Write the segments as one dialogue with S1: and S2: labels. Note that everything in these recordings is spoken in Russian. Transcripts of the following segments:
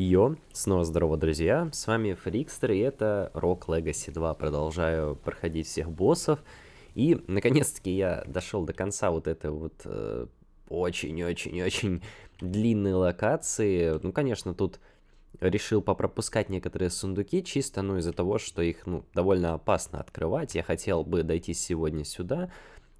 S1: Йо, снова здорово, друзья, с вами Фрикстер, и это Rock Legacy 2. Продолжаю проходить всех боссов, и, наконец-таки, я дошел до конца вот этой вот э, очень-очень-очень э, длинной локации. Ну, конечно, тут решил попропускать некоторые сундуки, чисто, ну, из-за того, что их, ну, довольно опасно открывать. Я хотел бы дойти сегодня сюда,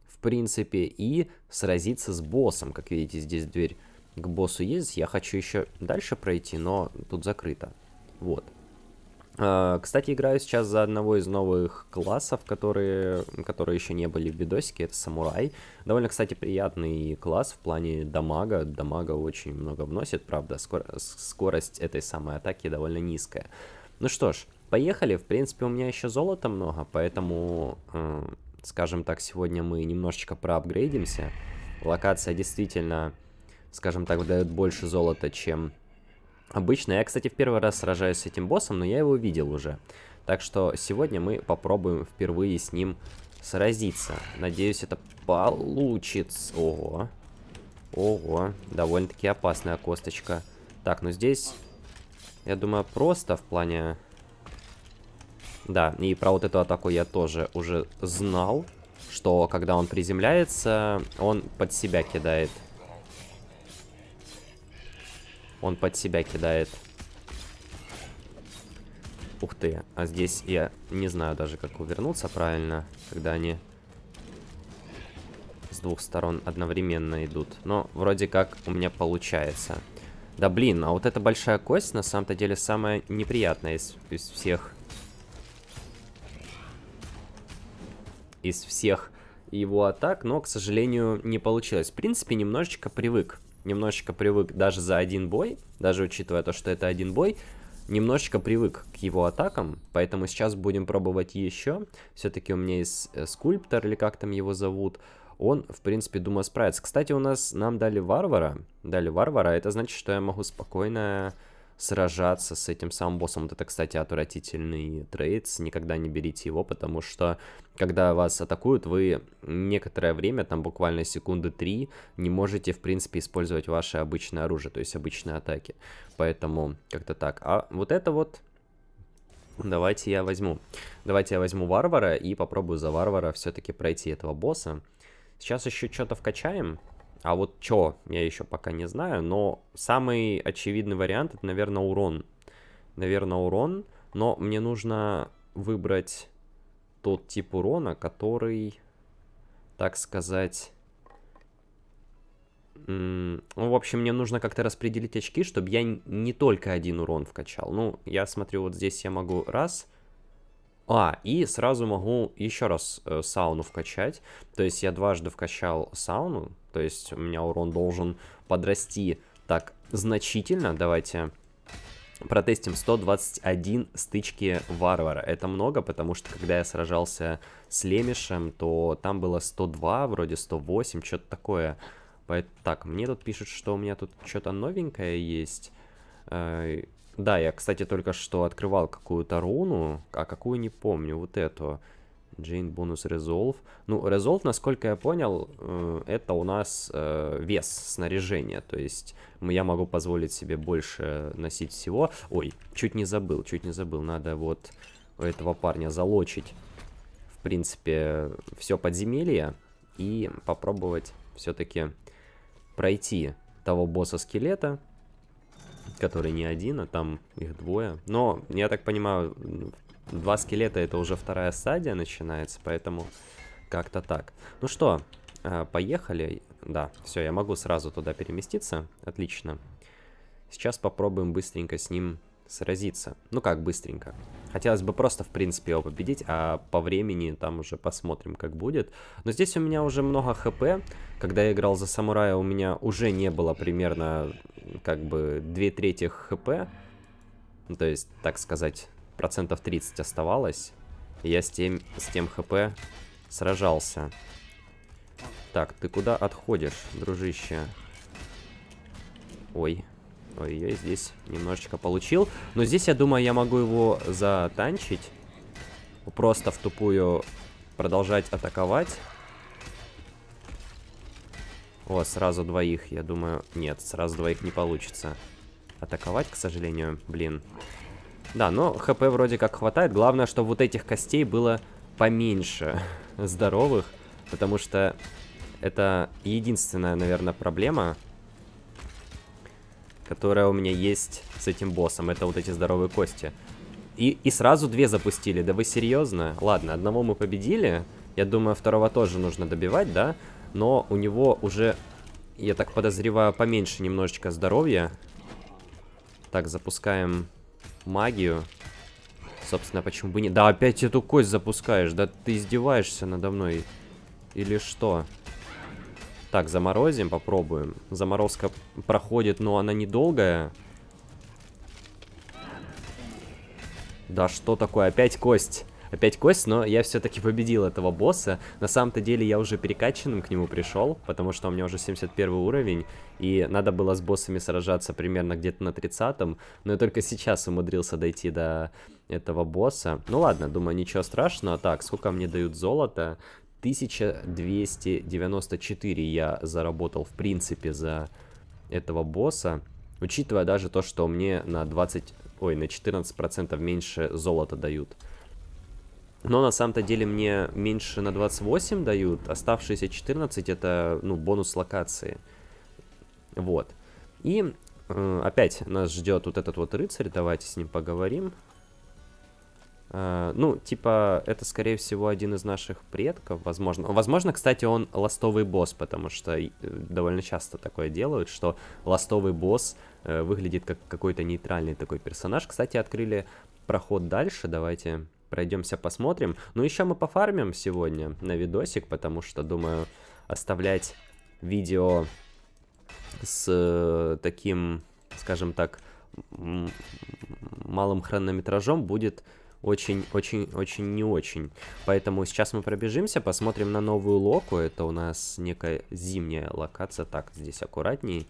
S1: в принципе, и сразиться с боссом. Как видите, здесь дверь к боссу ездить. Я хочу еще дальше пройти, но тут закрыто. Вот. А, кстати, играю сейчас за одного из новых классов, которые, которые еще не были в видосике, это самурай. Довольно, кстати, приятный класс в плане дамага. Дамага очень много вносит, правда, скор скорость этой самой атаки довольно низкая. Ну что ж, поехали. В принципе, у меня еще золота много, поэтому, э, скажем так, сегодня мы немножечко проапгрейдимся. Локация действительно скажем так, дает больше золота, чем обычно. Я, кстати, в первый раз сражаюсь с этим боссом, но я его видел уже. Так что сегодня мы попробуем впервые с ним сразиться. Надеюсь, это получится. Ого. Ого. Довольно-таки опасная косточка. Так, ну здесь, я думаю, просто в плане... Да, и про вот эту атаку я тоже уже знал, что когда он приземляется, он под себя кидает он под себя кидает. Ух ты, а здесь я не знаю даже, как увернуться правильно, когда они с двух сторон одновременно идут. Но вроде как у меня получается. Да блин, а вот эта большая кость на самом-то деле самая неприятная из, из всех... Из всех его атак, но, к сожалению, не получилось. В принципе, немножечко привык немножечко привык даже за один бой, даже учитывая то, что это один бой, немножечко привык к его атакам, поэтому сейчас будем пробовать еще. Все-таки у меня есть э, скульптор, или как там его зовут, он, в принципе, думаю, справится. Кстати, у нас нам дали варвара, дали варвара, это значит, что я могу спокойно сражаться с этим самым боссом. Вот это, кстати, отвратительный трейд, никогда не берите его, потому что когда вас атакуют, вы некоторое время, там буквально секунды три, не можете, в принципе, использовать ваше обычное оружие, то есть обычные атаки. Поэтому как-то так. А вот это вот Давайте я возьму. Давайте я возьму варвара и попробую за варвара все-таки пройти этого босса. Сейчас еще что-то вкачаем. А вот что, я еще пока не знаю, но самый очевидный вариант это, наверное, урон. Наверное, урон, но мне нужно выбрать тот тип урона, который, так сказать... Ну, в общем, мне нужно как-то распределить очки, чтобы я не только один урон вкачал. Ну, я смотрю, вот здесь я могу раз а, и сразу могу еще раз э, сауну вкачать. То есть я дважды вкачал сауну. То есть у меня урон должен подрасти так значительно. Давайте протестим 121 стычки варвара. Это много, потому что когда я сражался с Лемишем, то там было 102, вроде 108, что-то такое. Так, мне тут пишут, что у меня тут что-то новенькое есть. Э, да, я, кстати, только что открывал какую-то руну, а какую не помню, вот эту. Джейн бонус Resolve. Ну, Resolve, насколько я понял, э, это у нас э, вес снаряжения. То есть я могу позволить себе больше носить всего. Ой, чуть не забыл, чуть не забыл. Надо вот этого парня залочить, в принципе, все подземелье. И попробовать все-таки пройти того босса-скелета который не один, а там их двое. Но, я так понимаю, два скелета это уже вторая стадия начинается, поэтому как-то так. Ну что, а, поехали. Да, все, я могу сразу туда переместиться. Отлично. Сейчас попробуем быстренько с ним сразиться. Ну как, быстренько. Хотелось бы просто, в принципе, его победить, а по времени там уже посмотрим, как будет. Но здесь у меня уже много хп. Когда я играл за самурая, у меня уже не было примерно, как бы, две трети хп. Ну, то есть, так сказать, процентов 30 оставалось. я с тем, с тем хп сражался. Так, ты куда отходишь, дружище? Ой. Ой, я здесь немножечко получил. Но здесь, я думаю, я могу его затанчить. Просто в тупую продолжать атаковать. О, сразу двоих, я думаю... Нет, сразу двоих не получится. Атаковать, к сожалению, блин. Да, но хп вроде как хватает. Главное, чтобы вот этих костей было поменьше здоровых. Потому что это единственная, наверное, проблема которая у меня есть с этим боссом. Это вот эти здоровые кости. И, и сразу две запустили. Да вы серьезно? Ладно, одного мы победили. Я думаю, второго тоже нужно добивать, да? Но у него уже, я так подозреваю, поменьше немножечко здоровья. Так, запускаем магию. Собственно, почему бы не... Да, опять эту кость запускаешь. Да ты издеваешься надо мной. Или что? Так, заморозим, попробуем. Заморозка проходит, но она недолгая. Да что такое, опять кость. Опять кость, но я все-таки победил этого босса. На самом-то деле я уже перекачанным к нему пришел, потому что у меня уже 71 уровень, и надо было с боссами сражаться примерно где-то на 30-м, но я только сейчас умудрился дойти до этого босса. Ну ладно, думаю, ничего страшного. Так, сколько мне дают золота? 1294 я заработал, в принципе, за этого босса. Учитывая даже то, что мне на 20, ой, на 14% меньше золота дают. Но на самом-то деле мне меньше на 28 дают, оставшиеся 14 это, ну, бонус локации. Вот. И э, опять нас ждет вот этот вот рыцарь, давайте с ним поговорим. Э, ну, типа, это, скорее всего, один из наших предков, возможно. Возможно, кстати, он ластовый босс, потому что э, довольно часто такое делают, что ластовый босс э, выглядит как какой-то нейтральный такой персонаж. Кстати, открыли проход дальше, давайте пройдемся, посмотрим. Ну, еще мы пофармим сегодня на видосик, потому что, думаю, оставлять видео с таким, скажем так, малым хронометражом будет очень-очень-очень не очень. Поэтому сейчас мы пробежимся, посмотрим на новую локу. Это у нас некая зимняя локация. Так, здесь аккуратней.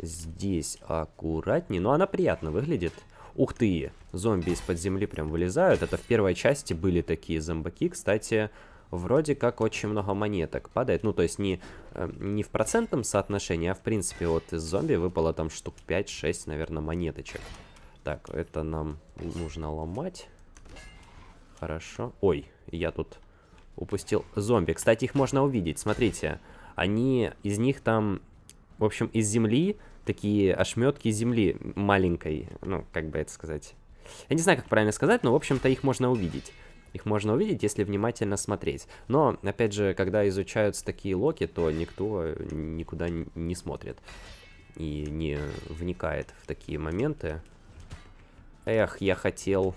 S1: Здесь аккуратней. Но ну, она приятно выглядит. Ух ты, зомби из-под земли прям вылезают. Это в первой части были такие зомбаки. Кстати, вроде как очень много монеток падает. Ну, то есть не, э, не в процентном соотношении, а в принципе вот из зомби выпало там штук 5-6, наверное, монеточек. Так, это нам нужно ломать. Хорошо. Ой, я тут упустил зомби. Кстати, их можно увидеть, смотрите. Они, из них там, в общем, из земли, такие ошметки земли маленькой, ну, как бы это сказать. Я не знаю, как правильно сказать, но, в общем-то, их можно увидеть. Их можно увидеть, если внимательно смотреть. Но, опять же, когда изучаются такие локи, то никто никуда не смотрит. И не вникает в такие моменты. Эх, я хотел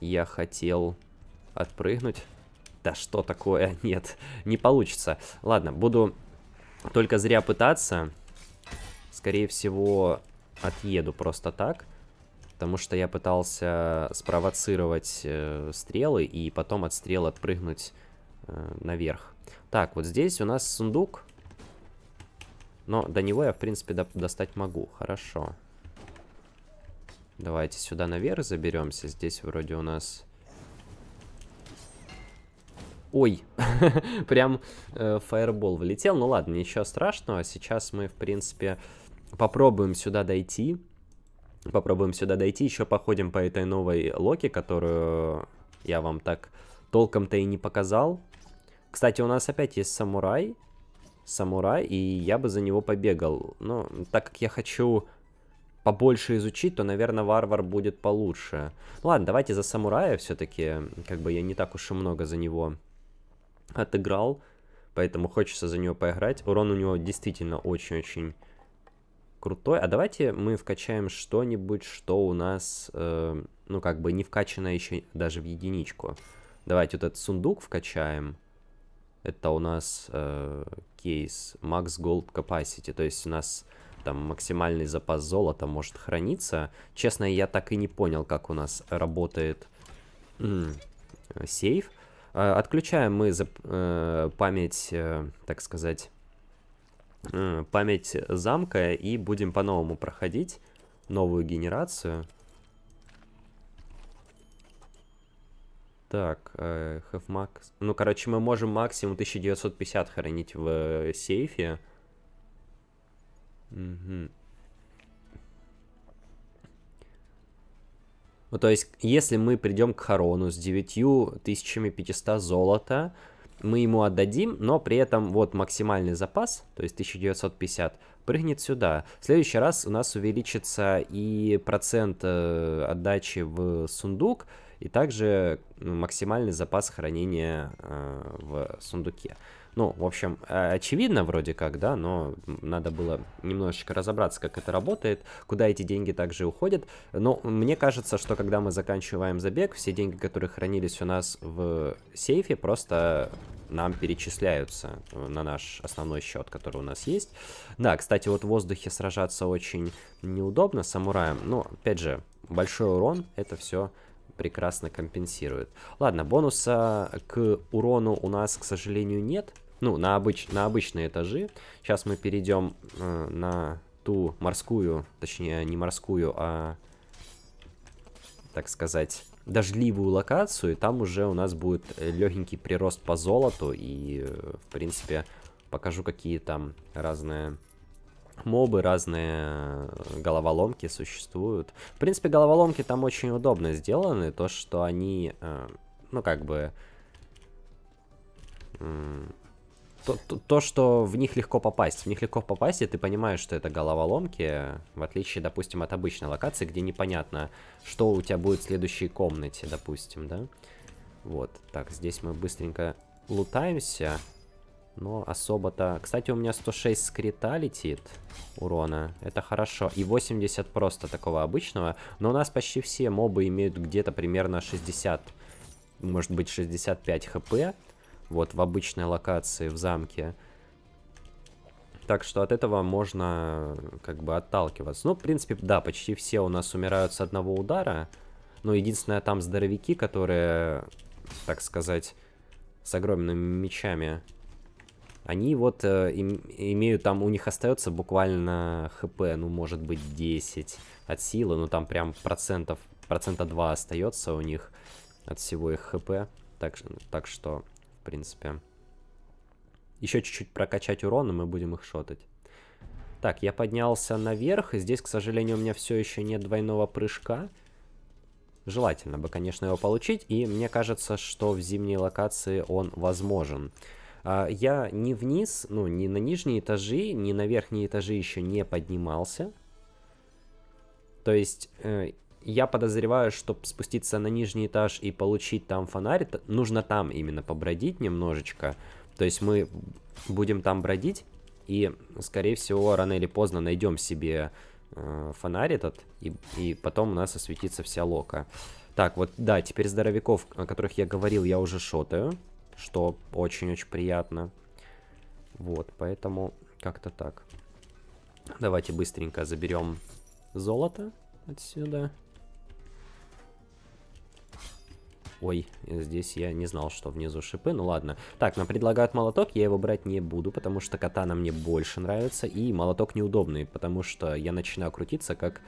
S1: я хотел отпрыгнуть. Да что такое? Нет, не получится. Ладно, буду только зря пытаться. Скорее всего, отъеду просто так. Потому что я пытался спровоцировать э, стрелы и потом от стрел отпрыгнуть э, наверх. Так, вот здесь у нас сундук. Но до него я, в принципе, до достать могу. Хорошо. Давайте сюда наверх заберемся. Здесь вроде у нас... Ой, прям э, фаербол влетел. Ну ладно, ничего страшного. Сейчас мы, в принципе, попробуем сюда дойти. Попробуем сюда дойти. Еще походим по этой новой локе, которую я вам так толком-то и не показал. Кстати, у нас опять есть самурай. Самурай, и я бы за него побегал. Но так как я хочу побольше изучить, то, наверное, варвар будет получше. Ладно, давайте за самурая все-таки, как бы я не так уж и много за него отыграл, поэтому хочется за него поиграть. Урон у него действительно очень-очень крутой. А давайте мы вкачаем что-нибудь, что у нас, э, ну, как бы не вкачано еще даже в единичку. Давайте вот этот сундук вкачаем. Это у нас э, кейс Max Gold Capacity, то есть у нас там максимальный запас золота может храниться. Честно, я так и не понял, как у нас работает сейф. А, отключаем мы э, память, э, так сказать, э, память замка и будем по-новому проходить новую генерацию. Так, э, have Ну, короче, мы можем максимум 1950 хранить в сейфе. Угу. Ну, то есть, если мы придем к Харону с 9500 золота, мы ему отдадим, но при этом вот максимальный запас, то есть 1950, прыгнет сюда. В следующий раз у нас увеличится и процент э, отдачи в сундук, и также максимальный запас хранения э, в сундуке. Ну, в общем, э, очевидно вроде как, да, но надо было немножечко разобраться, как это работает, куда эти деньги также уходят. Но мне кажется, что когда мы заканчиваем забег, все деньги, которые хранились у нас в сейфе, просто нам перечисляются э, на наш основной счет, который у нас есть. Да, кстати, вот в воздухе сражаться очень неудобно самураем. Но, опять же, большой урон, это все прекрасно компенсирует. Ладно, бонуса к урону у нас, к сожалению, нет. Ну, на, обыч... на обычные этажи. Сейчас мы перейдем э, на ту морскую, точнее, не морскую, а, так сказать, дождливую локацию. И там уже у нас будет легенький прирост по золоту. И, э, в принципе, покажу, какие там разные мобы, разные э, головоломки существуют. В принципе, головоломки там очень удобно сделаны. То, что они, э, ну, как бы... то, то, то, что в них легко попасть. В них легко попасть, и ты понимаешь, что это головоломки, в отличие, допустим, от обычной локации, где непонятно, что у тебя будет в следующей комнате, допустим, да? Вот, так, здесь мы быстренько лутаемся. Но особо-то... Кстати, у меня 106 скрита летит урона. Это хорошо. И 80 просто такого обычного. Но у нас почти все мобы имеют где-то примерно 60... Может быть, 65 хп. Вот, в обычной локации в замке. Так что от этого можно как бы отталкиваться. Ну, в принципе, да, почти все у нас умирают с одного удара. Но единственное, там здоровики, которые, так сказать, с огромными мечами они вот э, им, имеют там, у них остается буквально хп, ну, может быть, 10 от силы, ну, там прям процентов, процента 2 остается у них от всего их хп, так, так что, в принципе, еще чуть-чуть прокачать урон, и мы будем их шотать. Так, я поднялся наверх, и здесь, к сожалению, у меня все еще нет двойного прыжка, Желательно бы, конечно, его получить, и мне кажется, что в зимней локации он возможен. А, я ни вниз, ну, ни на нижние этажи, ни на верхние этажи еще не поднимался. То есть э, я подозреваю, что спуститься на нижний этаж и получить там фонарь, нужно там именно побродить немножечко. То есть мы будем там бродить, и, скорее всего, рано или поздно найдем себе э, фонарь этот, и, и потом у нас осветится вся лока. Так, вот, да, теперь здоровяков, о которых я говорил, я уже шотаю что очень-очень приятно. Вот, поэтому как-то так. Давайте быстренько заберем золото отсюда. Ой, здесь я не знал, что внизу шипы, ну ладно. Так, нам предлагают молоток, я его брать не буду, потому что катана мне больше нравится, и молоток неудобный, потому что я начинаю крутиться как...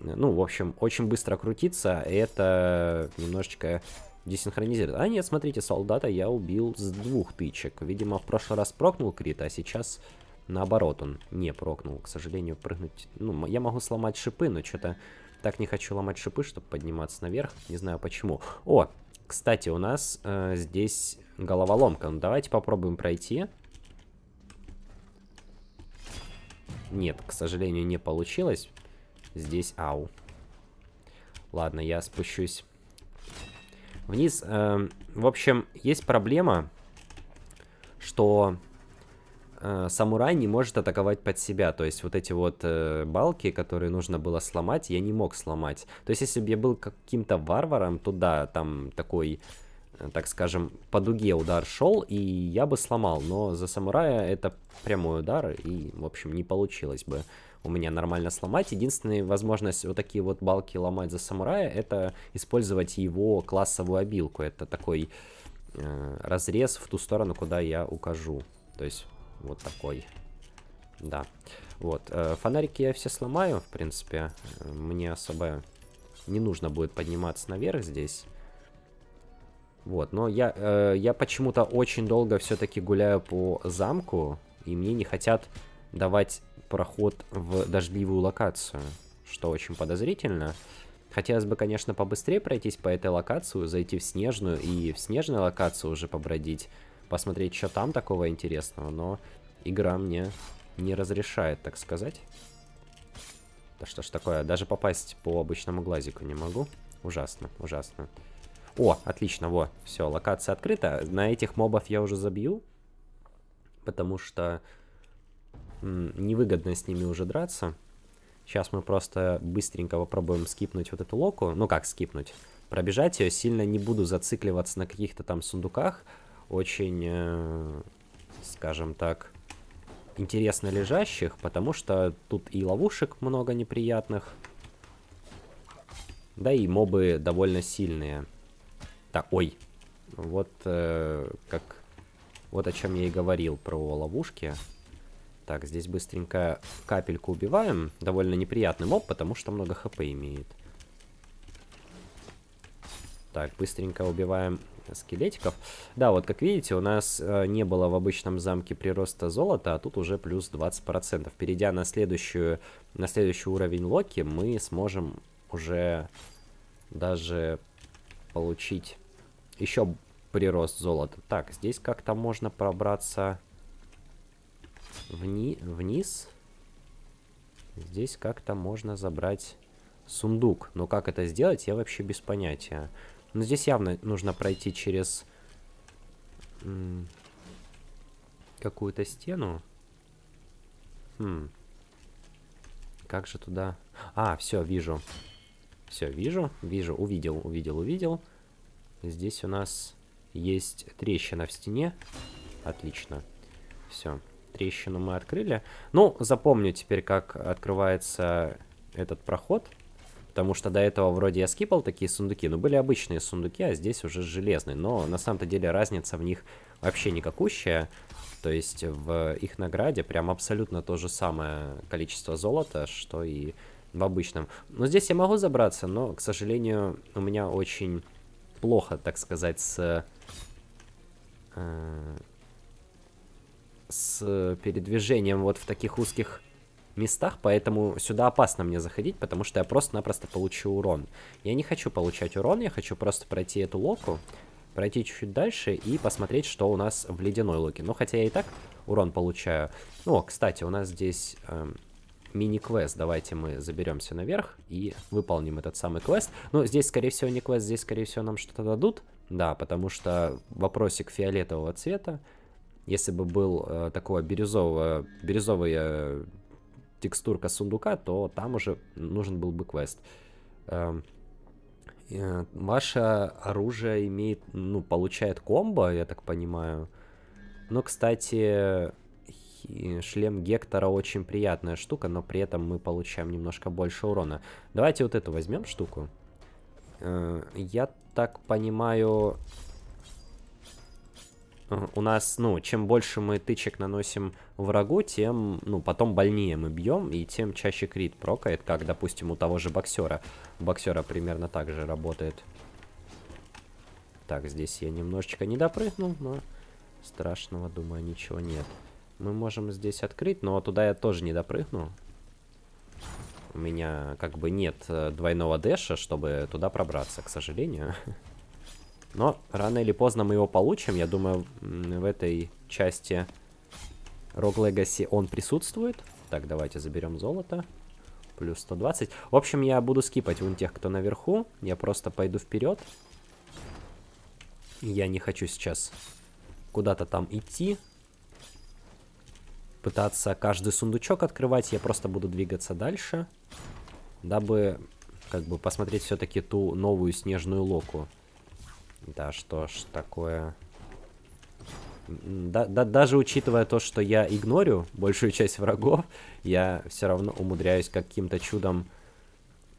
S1: Ну, в общем, очень быстро крутиться, это немножечко Десинхронизировать. А нет, смотрите, солдата я убил с двух тычек. Видимо, в прошлый раз прокнул крит, а сейчас наоборот он не прокнул. К сожалению, прыгнуть... Ну, я могу сломать шипы, но что-то так не хочу ломать шипы, чтобы подниматься наверх. Не знаю почему. О, кстати, у нас э, здесь головоломка. Ну, давайте попробуем пройти. Нет, к сожалению, не получилось. Здесь... Ау. Ладно, я спущусь вниз. Эм, в общем, есть проблема, что э, самурай не может атаковать под себя. То есть вот эти вот э, балки, которые нужно было сломать, я не мог сломать. То есть если бы я был каким-то варваром, то да, там такой э, так скажем, по дуге удар шел, и я бы сломал, но за самурая это прямой удар, и, в общем, не получилось бы у меня нормально сломать. Единственная возможность вот такие вот балки ломать за самурая, это использовать его классовую обилку. Это такой э, разрез в ту сторону, куда я укажу. То есть вот такой. Да. Вот. Э, фонарики я все сломаю, в принципе. Мне особо не нужно будет подниматься наверх здесь. Вот, но я, э, я почему-то очень долго все-таки гуляю по замку, и мне не хотят давать проход в дождливую локацию, что очень подозрительно. Хотелось бы, конечно, побыстрее пройтись по этой локации, зайти в снежную и в снежную локацию уже побродить, посмотреть, что там такого интересного, но игра мне не разрешает, так сказать. Да что ж такое, даже попасть по обычному глазику не могу. Ужасно, ужасно. О, отлично, вот, все, локация открыта. На этих мобов я уже забью, потому что невыгодно с ними уже драться. Сейчас мы просто быстренько попробуем скипнуть вот эту локу. Ну как скипнуть? Пробежать ее. Сильно не буду зацикливаться на каких-то там сундуках. Очень, э, скажем так, интересно лежащих, потому что тут и ловушек много неприятных. Да и мобы довольно сильные. Так, ой. Вот э, как... Вот о чем я и говорил про ловушки. Так, здесь быстренько капельку убиваем. Довольно неприятный моб, потому что много хп имеет. Так, быстренько убиваем скелетиков. Да, вот как видите, у нас э, не было в обычном замке прироста золота, а тут уже плюс 20%. Перейдя на, следующую, на следующий уровень Локи, мы сможем уже даже получить еще прирост золота. Так, здесь как-то можно пробраться вни вниз. Здесь как-то можно забрать сундук. Но как это сделать, я вообще без понятия. Но здесь явно нужно пройти через какую-то стену. Хм. Как же туда... А, все, вижу. Все, вижу, вижу, увидел, увидел, увидел. Здесь у нас есть трещина в стене. Отлично. Все трещину мы открыли. Ну, запомню теперь, как открывается этот проход. Потому что до этого вроде я скипал такие сундуки. но были обычные сундуки, а здесь уже железные. Но на самом-то деле разница в них вообще никакущая. То есть в их награде прям абсолютно то же самое количество золота, что и в обычном. Но здесь я могу забраться, но, к сожалению, у меня очень плохо, так сказать, с... Э, с э, передвижением вот в таких узких местах, поэтому сюда опасно мне заходить, потому что я просто-напросто получу урон. Я не хочу получать урон, я хочу просто пройти эту локу, пройти чуть-чуть дальше и посмотреть, что у нас в ледяной локе. Ну, хотя я и так урон получаю. Ну, кстати, у нас здесь... Эм, мини-квест. Давайте мы заберемся наверх и выполним этот самый квест. Ну, здесь, скорее всего, не квест, здесь, скорее всего, нам что-то дадут. Да, потому что вопросик фиолетового цвета. Если бы был э, такого бирюзового, бирюзовая э, текстурка сундука, то там уже нужен был бы квест. Э, э, ваше оружие имеет, ну, получает комбо, я так понимаю. Но, кстати, шлем Гектора очень приятная штука, но при этом мы получаем немножко больше урона. Давайте вот эту возьмем штуку. Э, я так понимаю, у нас, ну, чем больше мы тычек наносим врагу, тем, ну, потом больнее мы бьем, и тем чаще крит прокает, как, допустим, у того же боксера. У боксера примерно так же работает. Так, здесь я немножечко не допрыгнул, но страшного, думаю, ничего нет. Мы можем здесь открыть, но туда я тоже не допрыгну. У меня как бы нет э, двойного дэша, чтобы туда пробраться, к сожалению. Но рано или поздно мы его получим. Я думаю, в этой части Rogue Legacy он присутствует. Так, давайте заберем золото. Плюс 120. В общем, я буду скипать вон тех, кто наверху. Я просто пойду вперед. Я не хочу сейчас куда-то там идти. Пытаться каждый сундучок открывать. Я просто буду двигаться дальше. Дабы как бы посмотреть все-таки ту новую снежную локу. Да что ж такое. Да, да, даже учитывая то, что я игнорю большую часть врагов, я все равно умудряюсь каким-то чудом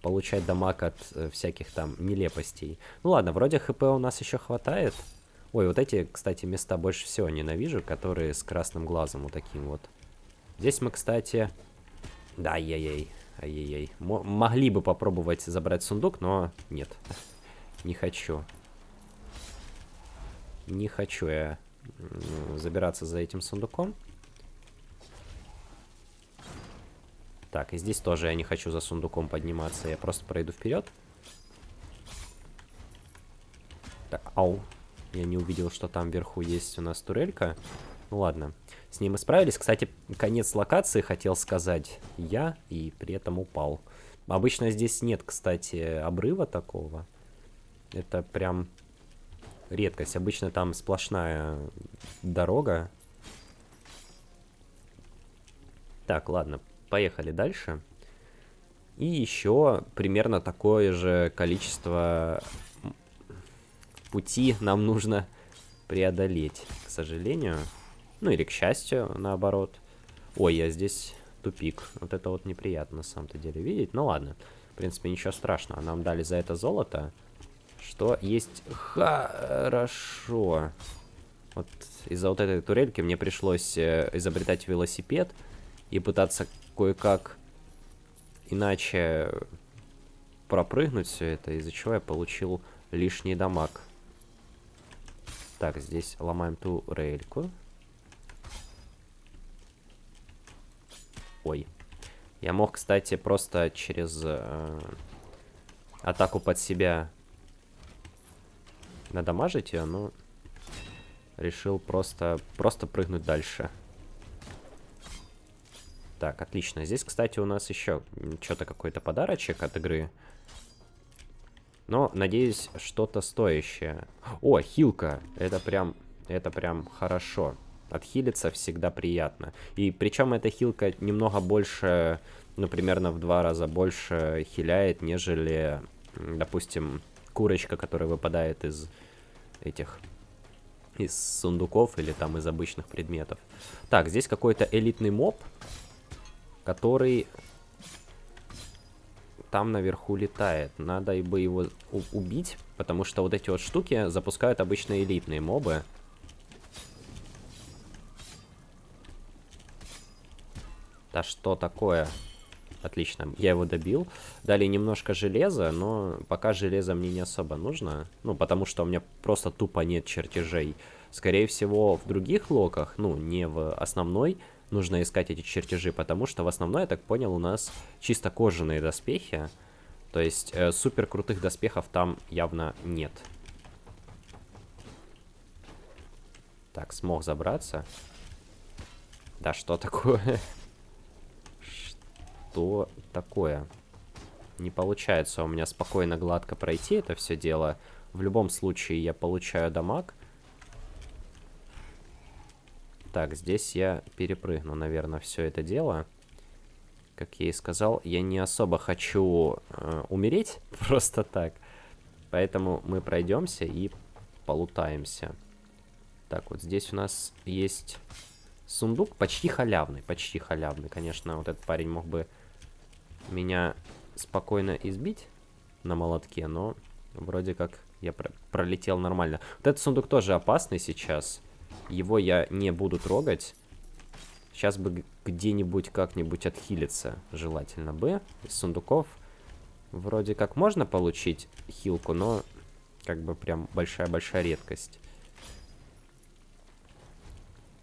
S1: получать дамаг от э, всяких там нелепостей. Ну ладно, вроде хп у нас еще хватает. Ой, вот эти, кстати, места больше всего ненавижу, которые с красным глазом вот таким вот. Здесь мы, кстати... Да, ай-яй-яй, ай-яй-яй. Могли бы попробовать забрать сундук, но нет, не хочу. Не хочу я забираться за этим сундуком. Так, и здесь тоже я не хочу за сундуком подниматься. Я просто пройду вперед. Так, ау. Я не увидел, что там вверху есть у нас турелька. Ну ладно. С ним мы справились. Кстати, конец локации хотел сказать я и при этом упал. Обычно здесь нет, кстати, обрыва такого. Это прям редкость. Обычно там сплошная дорога. Так, ладно, поехали дальше. И еще примерно такое же количество пути нам нужно преодолеть, к сожалению. Ну или к счастью, наоборот. Ой, я здесь тупик. Вот это вот неприятно на самом-то деле видеть. Ну ладно, в принципе, ничего страшного. Нам дали за это золото. Золото что есть хорошо. Вот из-за вот этой турельки мне пришлось э, изобретать велосипед и пытаться кое-как иначе пропрыгнуть все это, из-за чего я получил лишний дамаг. Так, здесь ломаем ту рельку. Ой. Я мог, кстати, просто через э, атаку под себя надамажить ее, но ну, Решил просто, просто прыгнуть дальше. Так, отлично. Здесь, кстати, у нас еще что-то какой-то подарочек от игры. Но, надеюсь, что-то стоящее. О, хилка. Это прям, это прям хорошо. Отхилиться всегда приятно. И причем эта хилка немного больше, ну, примерно в два раза больше хиляет, нежели, допустим, Курочка, которая выпадает из этих из сундуков или там из обычных предметов. Так, здесь какой-то элитный моб, который там наверху летает. Надо бы его убить, потому что вот эти вот штуки запускают обычно элитные мобы. Да что такое? Отлично, я его добил. Дали немножко железа, но пока железо мне не особо нужно. Ну, потому что у меня просто тупо нет чертежей. Скорее всего, в других локах, ну, не в основной, нужно искать эти чертежи, потому что в основной, я так понял, у нас чисто кожаные доспехи. То есть э, супер крутых доспехов там явно нет. Так, смог забраться. Да что такое? что такое. Не получается у меня спокойно гладко пройти это все дело. В любом случае я получаю дамаг. Так, здесь я перепрыгну, наверное, все это дело. Как я и сказал, я не особо хочу э, умереть просто так. Поэтому мы пройдемся и полутаемся. Так, вот здесь у нас есть сундук почти халявный, почти халявный. Конечно, вот этот парень мог бы меня спокойно избить на молотке, но вроде как я про пролетел нормально. Вот этот сундук тоже опасный сейчас. Его я не буду трогать. Сейчас бы где-нибудь как-нибудь отхилиться. Желательно бы. Из сундуков вроде как можно получить хилку, но как бы прям большая-большая редкость.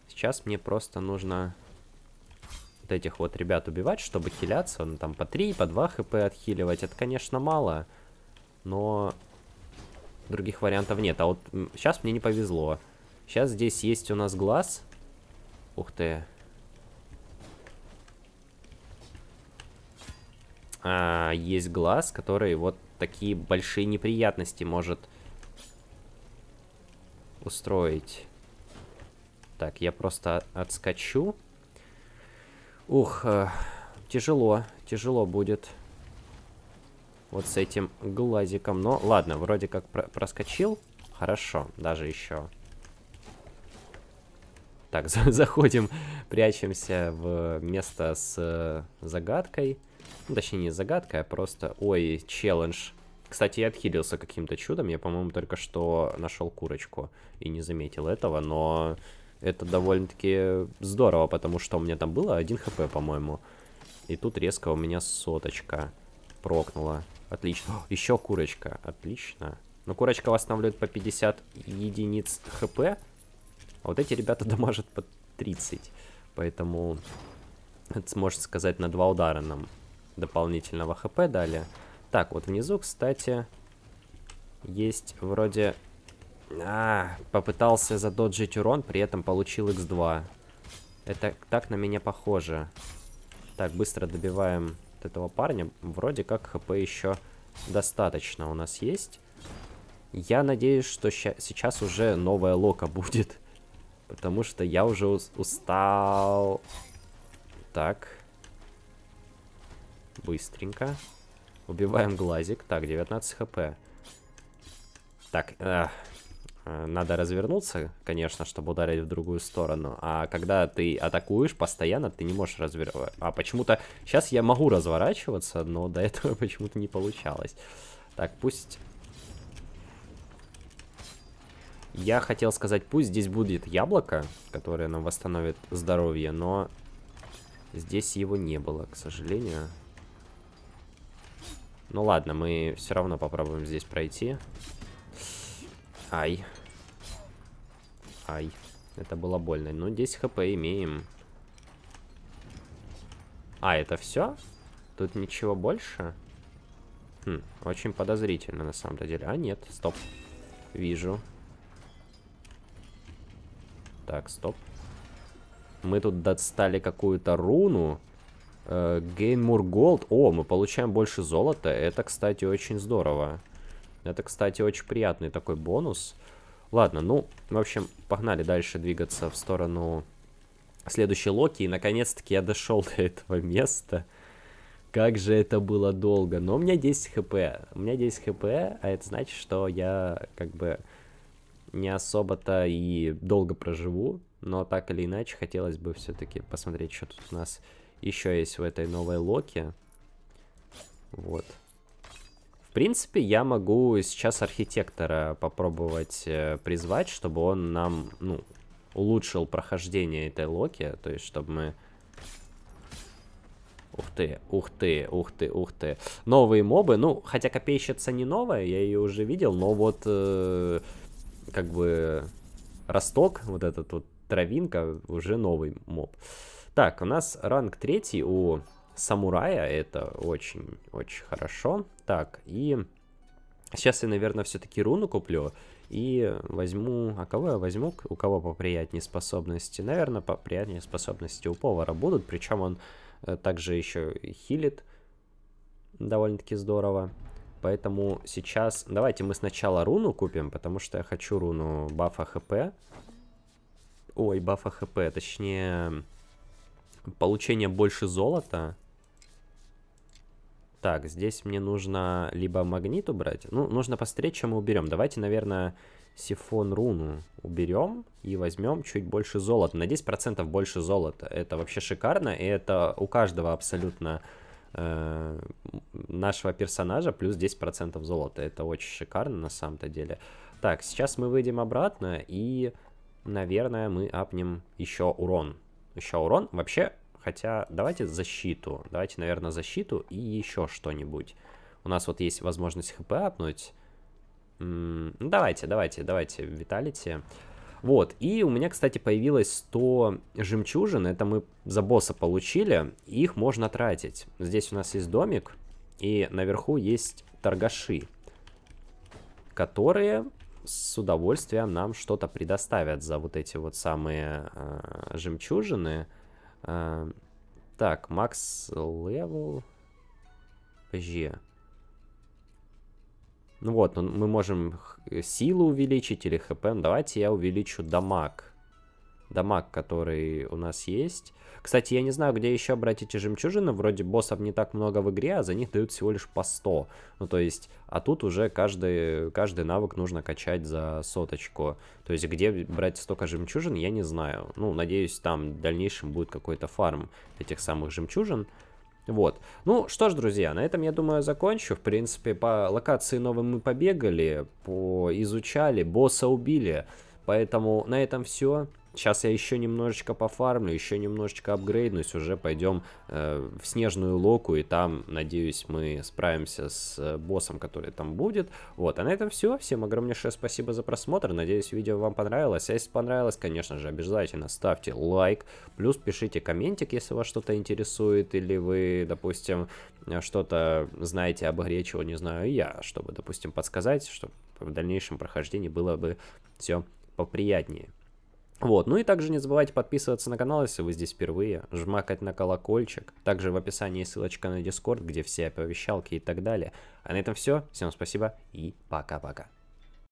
S1: Сейчас мне просто нужно вот этих вот ребят убивать, чтобы хиляться. он ну, там по 3, по 2 хп отхиливать. Это, конечно, мало, но других вариантов нет. А вот сейчас мне не повезло. Сейчас здесь есть у нас глаз. Ух ты. А, есть глаз, который вот такие большие неприятности может устроить. Так, я просто отскочу. Ух, э, тяжело, тяжело будет. Вот с этим глазиком. Но ладно, вроде как про проскочил. Хорошо, даже еще. Так, за заходим, прячемся в место с э, загадкой. Ну, точнее, не загадка, а просто... Ой, челлендж. Кстати, я отхилился каким-то чудом. Я, по-моему, только что нашел курочку и не заметил этого, но это довольно-таки здорово, потому что у меня там было 1 хп, по-моему. И тут резко у меня соточка прокнула. Отлично. еще курочка. Отлично. Но ну, курочка восстанавливает по 50 единиц хп. А вот эти ребята дамажат по 30. Поэтому, это, можно сказать, на два удара нам дополнительного хп дали. Так, вот внизу, кстати, есть вроде а, попытался задоджить урон, при этом получил x2. Это так на меня похоже. Так, быстро добиваем от этого парня. Вроде как хп еще достаточно у нас есть. Я надеюсь, что сейчас уже новая лока будет. Потому что я уже устал. Так. Быстренько. Убиваем глазик. Так, 19 хп. Так, эх, Э, надо развернуться, конечно, чтобы ударить в другую сторону. А когда ты атакуешь постоянно, ты не можешь развернуться. Э, а почему-то сейчас я могу разворачиваться, но до этого почему-то не получалось. Так, пусть... Я хотел сказать, пусть здесь будет яблоко, которое нам восстановит здоровье, но здесь его не было, к сожалению. Ну ладно, мы все равно попробуем здесь пройти. Ай. Ай, это было больно. Ну, 10 хп имеем. А, это все? Тут ничего больше? Хм, очень подозрительно на самом-то деле. А, нет, стоп. Вижу. Так, стоп. Мы тут достали какую-то руну. Геймур uh, Голд. О, мы получаем больше золота. Это, кстати, очень здорово. Это, кстати, очень приятный такой бонус. Бонус. Ладно, ну, в общем, погнали дальше двигаться в сторону следующей Локи. И, наконец-таки, я дошел до этого места. Как же это было долго. Но у меня 10 хп. У меня 10 хп, а это значит, что я как бы не особо-то и долго проживу. Но так или иначе, хотелось бы все-таки посмотреть, что тут у нас еще есть в этой новой Локе. Вот принципе, я могу сейчас архитектора попробовать э, призвать, чтобы он нам, ну, улучшил прохождение этой локи, то есть, чтобы мы... Ух ты, ух ты, ух ты, ух ты. Новые мобы, ну, хотя копейщица не новая, я ее уже видел, но вот, э, как бы, росток, вот этот вот травинка, уже новый моб. Так, у нас ранг третий у самурая. Это очень-очень хорошо. Так, и сейчас я, наверное, все-таки руну куплю. И возьму... А кого я возьму? У кого поприятнее способности? Наверное, поприятнее способности у повара будут. Причем он э, также еще хилит довольно-таки здорово. Поэтому сейчас... Давайте мы сначала руну купим, потому что я хочу руну бафа хп. Ой, бафа хп, точнее... Получение больше золота так, здесь мне нужно либо магнит убрать. Ну, нужно посмотреть, чем мы уберем. Давайте, наверное, сифон руну уберем и возьмем чуть больше золота. На 10% больше золота. Это вообще шикарно. И это у каждого абсолютно э, нашего персонажа плюс 10% золота. Это очень шикарно на самом-то деле. Так, сейчас мы выйдем обратно и, наверное, мы апнем еще урон. Еще урон. Вообще, Хотя давайте защиту. Давайте, наверное, защиту и еще что-нибудь. У нас вот есть возможность хп апнуть. М ну, давайте, давайте, давайте, Виталити. Вот, и у меня, кстати, появилось 100 жемчужин, это мы за босса получили, их можно тратить. Здесь у нас есть домик, и наверху есть торгаши, которые с удовольствием нам что-то предоставят за вот эти вот самые э, жемчужины. Эм, так, макс левел, PG. Ну вот, ну, мы можем силу увеличить или хп. Ну, давайте я увеличу дамаг дамаг, который у нас есть. Кстати, я не знаю, где еще брать эти жемчужины. Вроде боссов не так много в игре, а за них дают всего лишь по 100. Ну, то есть, а тут уже каждый, каждый навык нужно качать за соточку. То есть, где брать столько жемчужин, я не знаю. Ну, надеюсь, там в дальнейшем будет какой-то фарм этих самых жемчужин. Вот. Ну что ж, друзья, на этом, я думаю, закончу. В принципе, по локации новым мы побегали, поизучали, босса убили. Поэтому на этом все. Сейчас я еще немножечко пофармлю, еще немножечко апгрейднусь, уже пойдем э, в снежную локу, и там, надеюсь, мы справимся с э, боссом, который там будет. Вот, а на этом все. Всем огромнейшее спасибо за просмотр. Надеюсь, видео вам понравилось. А если понравилось, конечно же, обязательно ставьте лайк, плюс пишите комментик, если вас что-то интересует, или вы, допустим, что-то знаете об игре, чего не знаю я, чтобы, допустим, подсказать, чтобы в дальнейшем прохождении было бы все поприятнее. Вот, ну и также не забывайте подписываться на канал, если вы здесь впервые, жмакать на колокольчик. Также в описании ссылочка на Discord, где все оповещалки и так далее. А на этом все. Всем спасибо и пока-пока.